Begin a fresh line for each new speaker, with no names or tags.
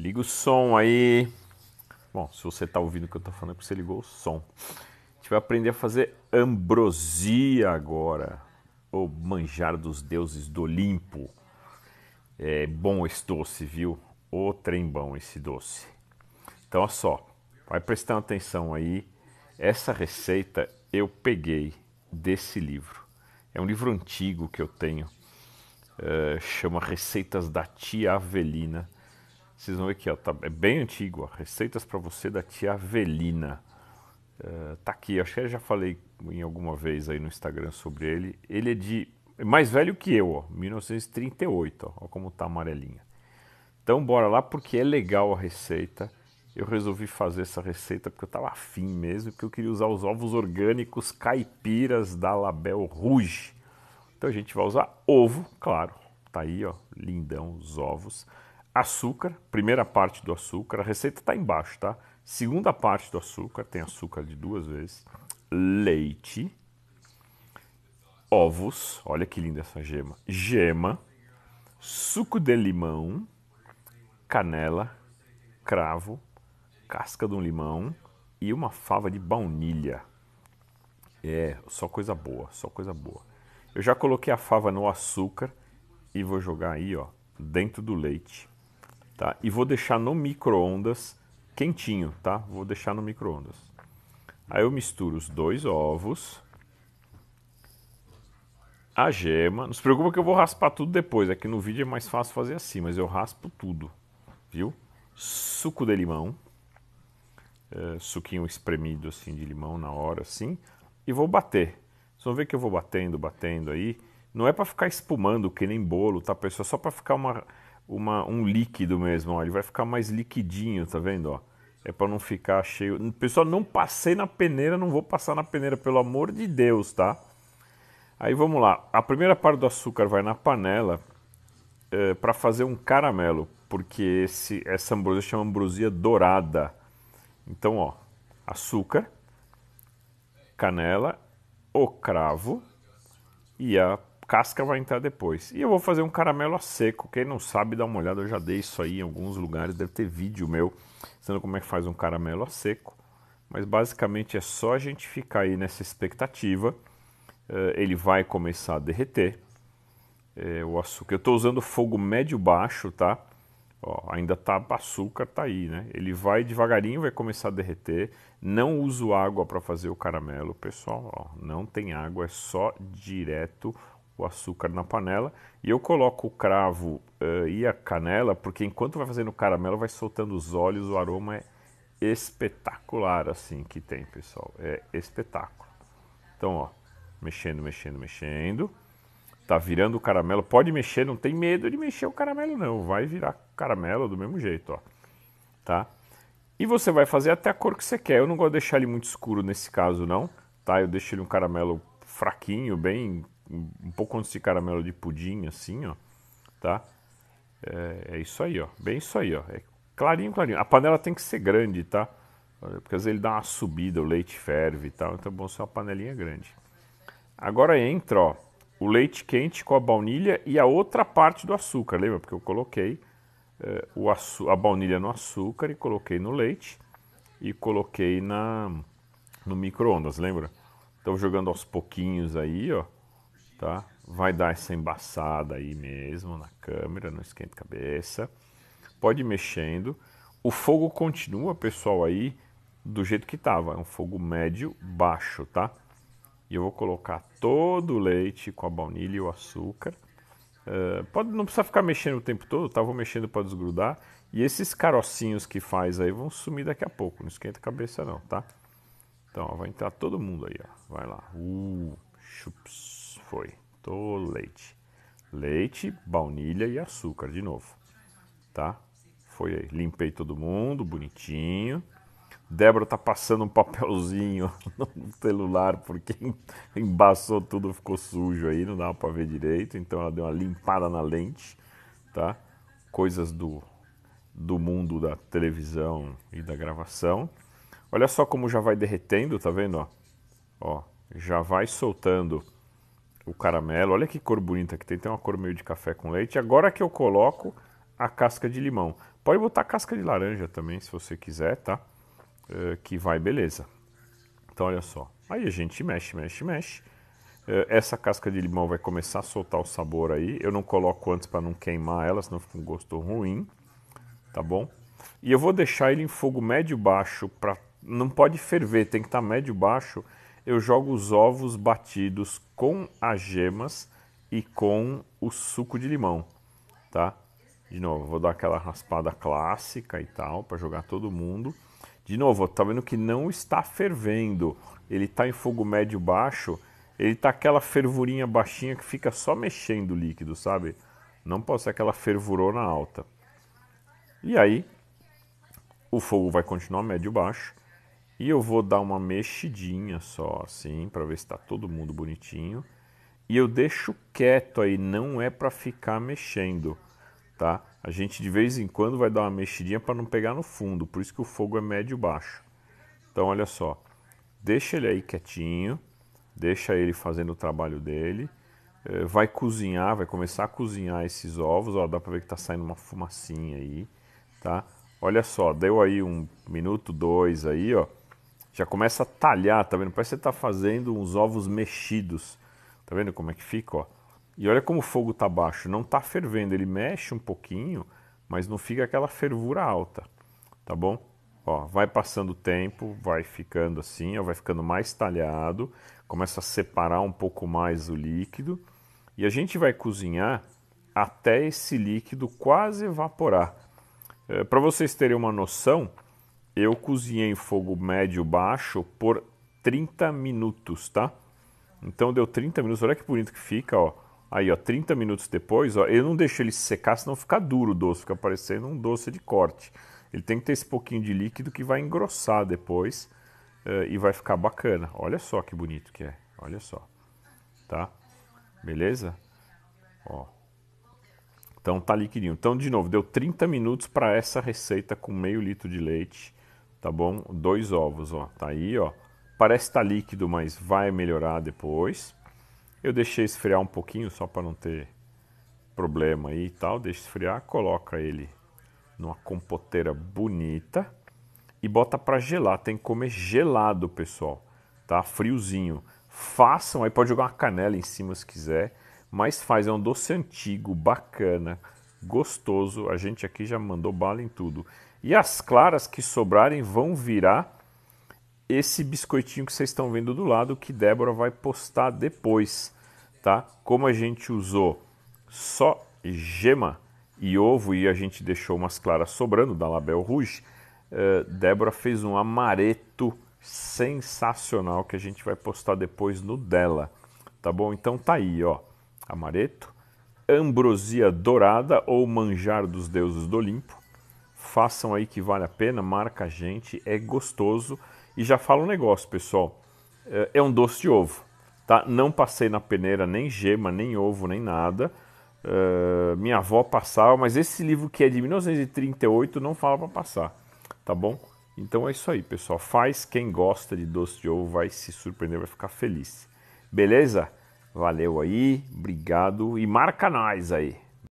Liga o som aí. Bom, se você está ouvindo o que eu estou falando é porque você ligou o som. A gente vai aprender a fazer ambrosia agora, ou manjar dos deuses do Olimpo. É bom esse doce, viu? O trem bom esse doce. Então, olha só, vai prestando atenção aí. Essa receita eu peguei desse livro. É um livro antigo que eu tenho. Uh, chama Receitas da Tia Avelina vocês vão ver aqui, ó, tá, é bem antigo. Ó, Receitas para você da tia Avelina. Uh, tá aqui, acho que eu já falei em alguma vez aí no Instagram sobre ele. Ele é de é mais velho que eu, ó, 1938. Ó, ó como tá amarelinha. Então bora lá porque é legal a receita. Eu resolvi fazer essa receita porque eu estava afim mesmo, porque eu queria usar os ovos orgânicos caipiras da Label Rouge. Então a gente vai usar ovo, claro. Tá aí, ó, lindão os ovos açúcar, primeira parte do açúcar, a receita está embaixo, tá? Segunda parte do açúcar, tem açúcar de duas vezes, leite, ovos, olha que linda essa gema, gema, suco de limão, canela, cravo, casca de um limão e uma fava de baunilha. É, só coisa boa, só coisa boa. Eu já coloquei a fava no açúcar e vou jogar aí, ó, dentro do leite tá? E vou deixar no micro-ondas quentinho, tá? Vou deixar no micro-ondas. Aí eu misturo os dois ovos, a gema. Não se preocupa que eu vou raspar tudo depois. Aqui é no vídeo é mais fácil fazer assim, mas eu raspo tudo, viu? Suco de limão, é, suquinho espremido assim de limão na hora, assim, e vou bater. Vocês vão ver que eu vou batendo, batendo aí. Não é para ficar espumando que nem bolo, tá, pessoal? É só para ficar uma uma, um líquido mesmo, ó. Ele vai ficar mais liquidinho, tá vendo, ó? É para não ficar cheio. Pessoal, não passei na peneira, não vou passar na peneira, pelo amor de Deus, tá? Aí vamos lá. A primeira parte do açúcar vai na panela é, para fazer um caramelo, porque esse, essa ambrosia chama ambrosia dourada. Então, ó, açúcar, canela, o cravo e a casca vai entrar depois. E eu vou fazer um caramelo a seco. Quem não sabe, dá uma olhada. Eu já dei isso aí em alguns lugares. Deve ter vídeo meu sendo como é que faz um caramelo a seco. Mas basicamente é só a gente ficar aí nessa expectativa. Eh, ele vai começar a derreter. Eh, o açúcar. Eu estou usando fogo médio-baixo, tá? Ó, ainda tá açúcar, tá aí, né? Ele vai devagarinho, vai começar a derreter. Não uso água para fazer o caramelo, pessoal. Ó, não tem água, é só direto o açúcar na panela e eu coloco o cravo uh, e a canela, porque enquanto vai fazendo o caramelo, vai soltando os olhos, o aroma é espetacular assim que tem, pessoal. É espetáculo. Então, ó, mexendo, mexendo, mexendo. Tá virando o caramelo. Pode mexer, não tem medo de mexer o caramelo não, vai virar caramelo do mesmo jeito, ó. Tá? E você vai fazer até a cor que você quer. Eu não gosto de deixar ele muito escuro nesse caso não, tá? Eu deixo ele um caramelo fraquinho, bem um pouco antes de caramelo de pudim, assim, ó, tá? É, é, isso aí, ó, bem isso aí, ó, é clarinho, clarinho. A panela tem que ser grande, tá? Porque às vezes ele dá uma subida, o leite ferve e tal, então é bom ser uma panelinha grande. Agora entra, ó, o leite quente com a baunilha e a outra parte do açúcar, lembra? Porque eu coloquei é, o a baunilha no açúcar e coloquei no leite e coloquei na no micro-ondas, lembra? Então jogando aos pouquinhos aí, ó tá? Vai dar essa embaçada aí mesmo na câmera, não esquenta a cabeça. Pode ir mexendo. O fogo continua, pessoal, aí do jeito que estava. É um fogo médio baixo, tá? E eu vou colocar todo o leite com a baunilha e o açúcar. Uh, pode, não precisa ficar mexendo o tempo todo, tá? Vou mexendo para desgrudar. E esses carocinhos que faz aí vão sumir daqui a pouco. Não esquenta a cabeça não, tá? Então, ó, vai entrar todo mundo aí, ó. Vai lá. Uh. Chups, foi. Tô leite. Leite, baunilha e açúcar de novo. Tá? Foi aí. Limpei todo mundo, bonitinho. Débora tá passando um papelzinho no celular porque embaçou tudo, ficou sujo aí, não dava para ver direito, então ela deu uma limpada na lente, tá? Coisas do do mundo da televisão e da gravação. Olha só como já vai derretendo, tá vendo, ó? Ó, já vai soltando o caramelo. Olha que cor bonita que tem, tem uma cor meio de café com leite. Agora que eu coloco a casca de limão. Pode botar casca de laranja também, se você quiser, tá? Eh, que vai beleza. Então olha só. Aí a gente mexe, mexe, mexe. Eh, essa casca de limão vai começar a soltar o sabor aí. Eu não coloco antes para não queimar ela, senão fica um gosto ruim, tá bom? E eu vou deixar ele em fogo médio baixo para não pode ferver, tem que estar tá médio baixo eu jogo os ovos batidos com as gemas e com o suco de limão, tá? De novo, vou dar aquela raspada clássica e tal para jogar todo mundo. De novo, tá vendo que não está fervendo. Ele tá em fogo médio baixo. Ele tá aquela fervurinha baixinha que fica só mexendo o líquido, sabe? Não pode ser aquela fervurona alta. E aí, o fogo vai continuar médio baixo e eu vou dar uma mexidinha só, assim, para ver se está todo mundo bonitinho. E eu deixo quieto aí, não é para ficar mexendo, tá? A gente de vez em quando vai dar uma mexidinha para não pegar no fundo, por isso que o fogo é médio baixo. Então olha só, deixa ele aí quietinho, deixa ele fazendo o trabalho dele. Eh, vai cozinhar, vai começar a cozinhar esses ovos, ó, dá para ver que tá saindo uma fumacinha aí, tá? Olha só, deu aí um minuto, dois aí, ó já começa a talhar, tá vendo? Parece que você tá fazendo uns ovos mexidos. Tá vendo como é que fica, ó? E olha como o fogo tá baixo, não tá fervendo, ele mexe um pouquinho, mas não fica aquela fervura alta, tá bom? Ó, vai passando o tempo, vai ficando assim, ó, vai ficando mais talhado, começa a separar um pouco mais o líquido e a gente vai cozinhar até esse líquido quase evaporar. É, eh, Para vocês terem uma noção, eu cozinhei em fogo médio baixo por 30 minutos, tá? Então deu 30 minutos, olha que bonito que fica, ó. Aí, ó, 30 minutos depois, ó, eu não deixo ele secar, senão fica duro o doce, fica parecendo um doce de corte. Ele tem que ter esse pouquinho de líquido que vai engrossar depois uh, e vai ficar bacana. Olha só que bonito que é, olha só, tá? Beleza? Ó. Então tá liquidinho. Então, de novo, deu 30 minutos para essa receita com meio litro de leite tá bom? Dois ovos, ó, tá aí, ó. Parece estar tá líquido, mas vai melhorar depois. Eu deixei esfriar um pouquinho só para não ter problema aí e tal. Deixa esfriar, coloca ele numa compoteira bonita e bota para gelar. Tem que comer gelado, pessoal, tá? Friozinho. Façam aí, pode jogar uma canela em cima se quiser, mas faz é um doce antigo, bacana, gostoso. A gente aqui já mandou bala em tudo. E as claras que sobrarem vão virar esse biscoitinho que vocês estão vendo do lado, que Débora vai postar depois, tá? Como a gente usou só gema e ovo e a gente deixou umas claras sobrando da Label Rouge, uh, Débora fez um amareto sensacional que a gente vai postar depois no dela, tá bom? Então tá aí, ó, amareto, ambrosia dourada ou manjar dos deuses do Olimpo, façam aí que vale a pena, marca a gente, é gostoso. E já falo um negócio, pessoal, é, é um doce de ovo, tá? Não passei na peneira nem gema, nem ovo, nem nada. Uh, minha avó passava, mas esse livro que é de 1938 não fala para passar, tá bom? Então é isso aí, pessoal. Faz quem gosta de doce de ovo vai se surpreender, vai ficar feliz. Beleza? Valeu aí, obrigado e marca nós aí.